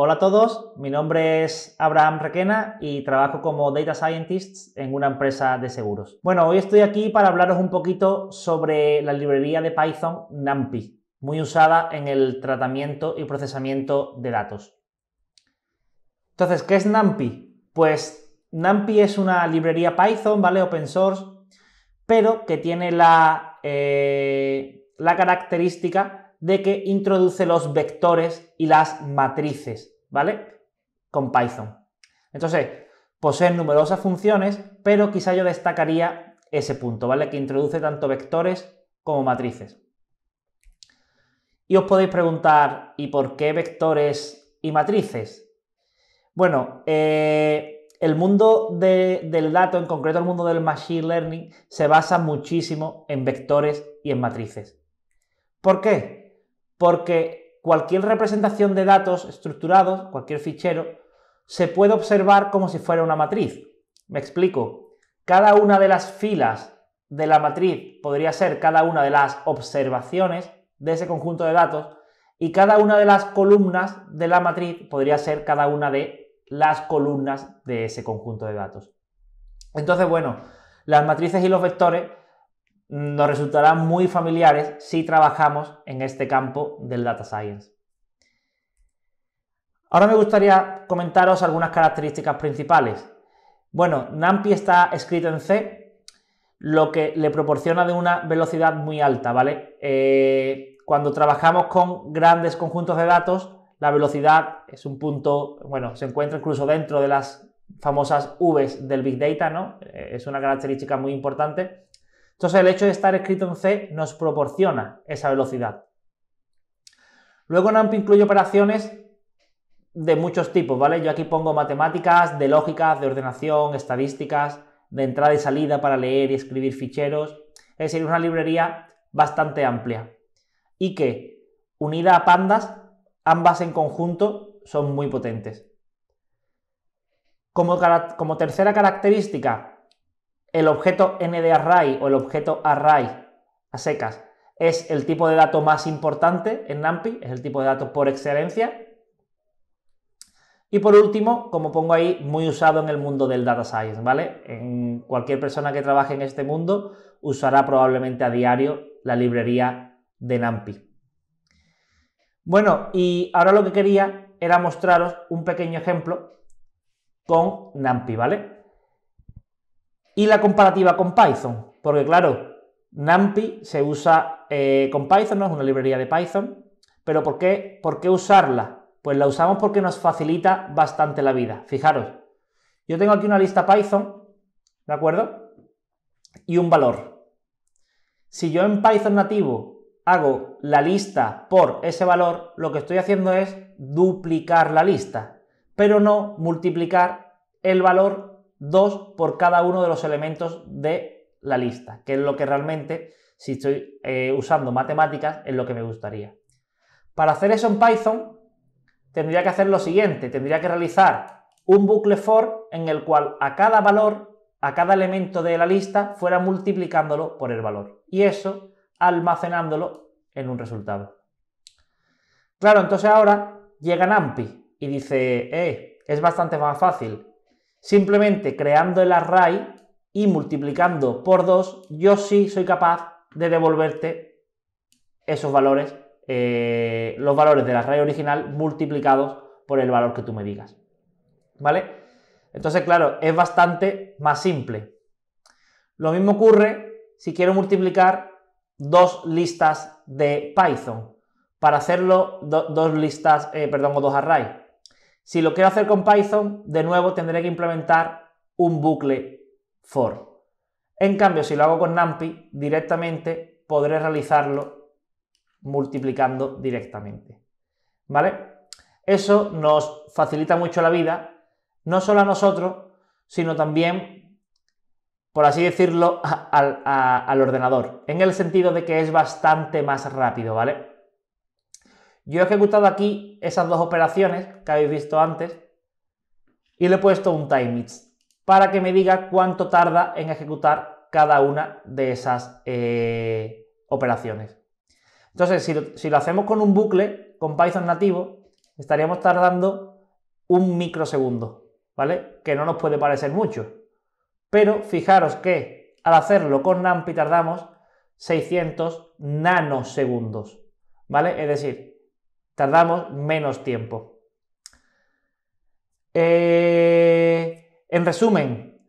Hola a todos, mi nombre es Abraham Requena y trabajo como Data Scientist en una empresa de seguros. Bueno, hoy estoy aquí para hablaros un poquito sobre la librería de Python NumPy, muy usada en el tratamiento y procesamiento de datos. Entonces, ¿qué es NumPy? Pues NumPy es una librería Python, ¿vale? Open source, pero que tiene la, eh, la característica de que introduce los vectores y las matrices ¿vale? Con Python. Entonces, poseen numerosas funciones, pero quizá yo destacaría ese punto, ¿vale? Que introduce tanto vectores como matrices. Y os podéis preguntar, ¿y por qué vectores y matrices? Bueno, eh, el mundo del dato, en concreto el mundo del machine learning, se basa muchísimo en vectores y en matrices. ¿Por qué? Porque cualquier representación de datos estructurados, cualquier fichero, se puede observar como si fuera una matriz. Me explico. Cada una de las filas de la matriz podría ser cada una de las observaciones de ese conjunto de datos y cada una de las columnas de la matriz podría ser cada una de las columnas de ese conjunto de datos. Entonces, bueno, las matrices y los vectores nos resultarán muy familiares si trabajamos en este campo del data science. Ahora me gustaría comentaros algunas características principales. Bueno, NumPy está escrito en C, lo que le proporciona de una velocidad muy alta, ¿vale? Eh, cuando trabajamos con grandes conjuntos de datos, la velocidad es un punto, bueno, se encuentra incluso dentro de las famosas Vs del Big Data, ¿no? Eh, es una característica muy importante. Entonces el hecho de estar escrito en C nos proporciona esa velocidad. Luego NAMP incluye operaciones de muchos tipos, ¿vale? Yo aquí pongo matemáticas, de lógicas, de ordenación, estadísticas, de entrada y salida para leer y escribir ficheros. Es decir, una librería bastante amplia. Y que, unida a pandas, ambas en conjunto son muy potentes. como tercera característica, el objeto NDArray o el objeto array a secas es el tipo de dato más importante en NumPy, es el tipo de dato por excelencia. Y por último, como pongo ahí, muy usado en el mundo del data science, ¿vale? En cualquier persona que trabaje en este mundo usará probablemente a diario la librería de NumPy. Bueno, y ahora lo que quería era mostraros un pequeño ejemplo con NumPy, ¿vale? Y la comparativa con Python, porque claro, NumPy se usa eh, con Python, no es una librería de Python, pero ¿por qué, ¿por qué usarla? Pues la usamos porque nos facilita bastante la vida. Fijaros, yo tengo aquí una lista Python, ¿de acuerdo? Y un valor. Si yo en Python nativo hago la lista por ese valor, lo que estoy haciendo es duplicar la lista, pero no multiplicar el valor dos por cada uno de los elementos de la lista, que es lo que realmente, si estoy eh, usando matemáticas, es lo que me gustaría. Para hacer eso en Python, tendría que hacer lo siguiente, tendría que realizar un bucle for en el cual a cada valor, a cada elemento de la lista, fuera multiplicándolo por el valor. Y eso almacenándolo en un resultado. Claro, entonces ahora llega NAMPI y dice, eh, es bastante más fácil. Simplemente creando el array y multiplicando por 2, yo sí soy capaz de devolverte esos valores, eh, los valores del array original multiplicados por el valor que tú me digas. ¿Vale? Entonces, claro, es bastante más simple. Lo mismo ocurre si quiero multiplicar dos listas de Python para hacerlo dos listas, eh, perdón, o dos arrays. Si lo quiero hacer con Python, de nuevo tendré que implementar un bucle for. En cambio, si lo hago con NumPy, directamente podré realizarlo multiplicando directamente. ¿Vale? Eso nos facilita mucho la vida, no solo a nosotros, sino también, por así decirlo, al ordenador, en el sentido de que es bastante más rápido, ¿vale? Yo he ejecutado aquí esas dos operaciones que habéis visto antes y le he puesto un it para que me diga cuánto tarda en ejecutar cada una de esas eh, operaciones. Entonces, si lo, si lo hacemos con un bucle, con Python nativo, estaríamos tardando un microsegundo, ¿vale? Que no nos puede parecer mucho. Pero fijaros que al hacerlo con NumPy tardamos 600 nanosegundos, ¿vale? Es decir, Tardamos menos tiempo. Eh, en resumen,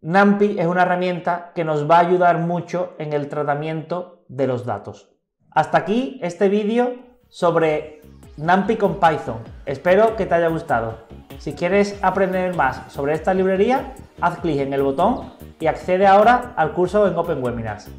NumPy es una herramienta que nos va a ayudar mucho en el tratamiento de los datos. Hasta aquí este vídeo sobre NumPy con Python. Espero que te haya gustado. Si quieres aprender más sobre esta librería, haz clic en el botón y accede ahora al curso en Open Webinars.